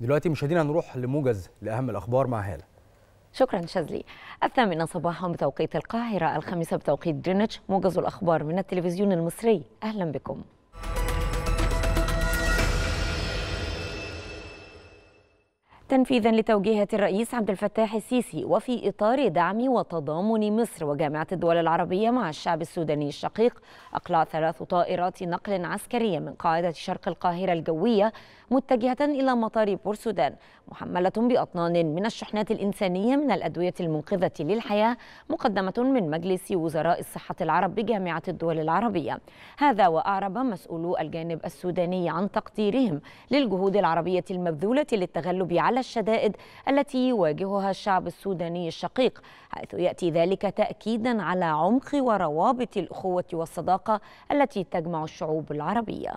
دلوقتي مشاهدينا هنروح لموجز لاهم الاخبار مع هاله شكرا شاذلي الثامنة صباحا بتوقيت القاهرة الخامسة بتوقيت جرينتش موجز الأخبار من التلفزيون المصري أهلا بكم تنفيذا لتوجيهات الرئيس عبد الفتاح السيسي وفي إطار دعم وتضامن مصر وجامعة الدول العربية مع الشعب السوداني الشقيق أقلع ثلاث طائرات نقل عسكرية من قاعدة شرق القاهرة الجوية متجهة إلى مطار بورسودان محملة بأطنان من الشحنات الإنسانية من الأدوية المنقذة للحياة مقدمة من مجلس وزراء الصحة العرب بجامعة الدول العربية هذا وأعرب مسؤولو الجانب السوداني عن تقديرهم للجهود العربية المبذولة للتغلب على الشدائد التي يواجهها الشعب السوداني الشقيق حيث يأتي ذلك تأكيدا على عمق وروابط الأخوة والصداقة التي تجمع الشعوب العربية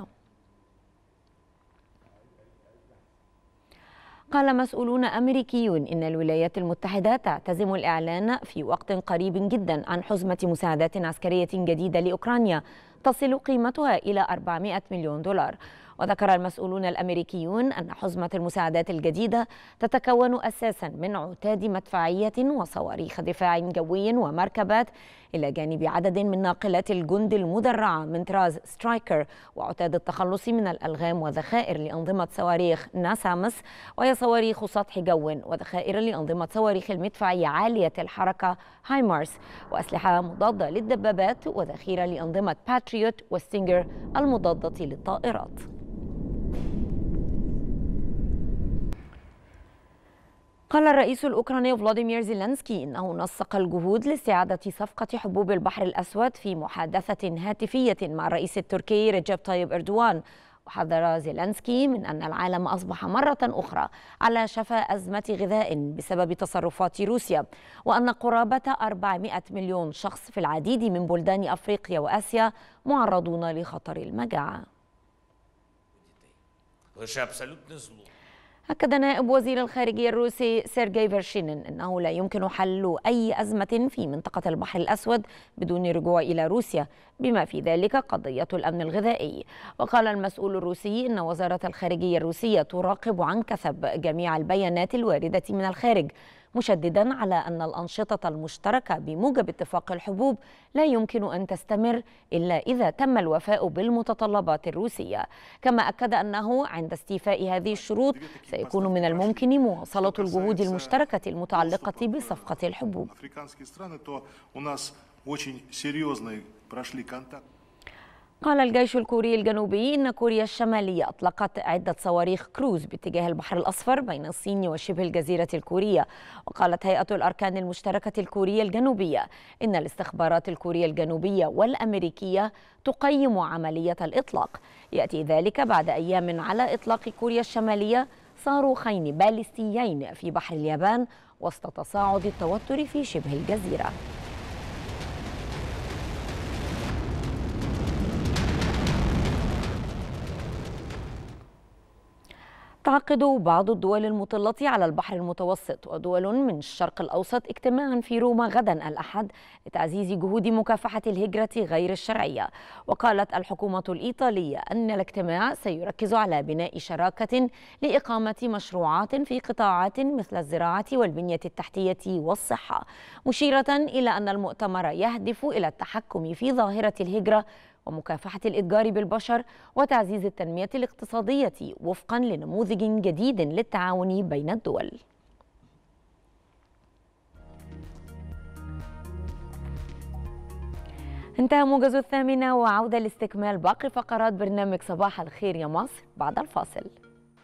قال مسؤولون أمريكيون إن الولايات المتحدة تعتزم الإعلان في وقت قريب جدا عن حزمة مساعدات عسكرية جديدة لأوكرانيا تصل قيمتها إلى 400 مليون دولار وذكر المسؤولون الأمريكيون أن حزمة المساعدات الجديدة تتكون أساسا من عتاد مدفعية وصواريخ دفاع جوي ومركبات إلى جانب عدد من ناقلات الجند المدرعة من طراز سترايكر وعتاد التخلص من الألغام وذخائر لأنظمة صواريخ ناسامس وهي صواريخ سطح جو وذخائر لأنظمة صواريخ المدفعية عالية الحركة هايمارس وأسلحة مضادة للدبابات وذخيرة لأنظمة باتريوت وستينجر المضادة للطائرات قال الرئيس الأوكراني فلاديمير زيلانسكي إنه نسق الجهود لاستعادة صفقة حبوب البحر الأسود في محادثة هاتفية مع الرئيس التركي رجب طيب إردوان وحذر زيلانسكي من أن العالم أصبح مرة أخرى على شفا أزمة غذاء بسبب تصرفات روسيا وأن قرابة 400 مليون شخص في العديد من بلدان أفريقيا وآسيا معرضون لخطر المجاعة أكد نائب وزير الخارجية الروسي سيرجي فيرشينين أنه لا يمكن حل أي أزمة في منطقة البحر الأسود بدون رجوع إلى روسيا بما في ذلك قضية الأمن الغذائي وقال المسؤول الروسي أن وزارة الخارجية الروسية تراقب عن كثب جميع البيانات الواردة من الخارج مشددا على أن الأنشطة المشتركة بموجب اتفاق الحبوب لا يمكن أن تستمر إلا إذا تم الوفاء بالمتطلبات الروسية كما أكد أنه عند استيفاء هذه الشروط سيكون من الممكن مواصلة الجهود المشتركة المتعلقة بصفقة الحبوب قال الجيش الكوري الجنوبي إن كوريا الشمالية أطلقت عدة صواريخ كروز باتجاه البحر الأصفر بين الصين وشبه الجزيرة الكورية وقالت هيئة الأركان المشتركة الكورية الجنوبية إن الاستخبارات الكورية الجنوبية والأمريكية تقيم عملية الإطلاق يأتي ذلك بعد أيام على إطلاق كوريا الشمالية صاروخين باليستيين في بحر اليابان وسط تصاعد التوتر في شبه الجزيره تعقد بعض الدول المطلة على البحر المتوسط ودول من الشرق الأوسط اجتماعا في روما غدا الأحد لتعزيز جهود مكافحة الهجرة غير الشرعية وقالت الحكومة الإيطالية أن الاجتماع سيركز على بناء شراكة لإقامة مشروعات في قطاعات مثل الزراعة والبنية التحتية والصحة مشيرة إلى أن المؤتمر يهدف إلى التحكم في ظاهرة الهجرة ومكافحة الإتجار بالبشر وتعزيز التنمية الاقتصادية وفقا لنموذج جديد للتعاون بين الدول انتهى موجز الثامنة وعودة لاستكمال باقي فقرات برنامج صباح الخير يا مصر بعد الفاصل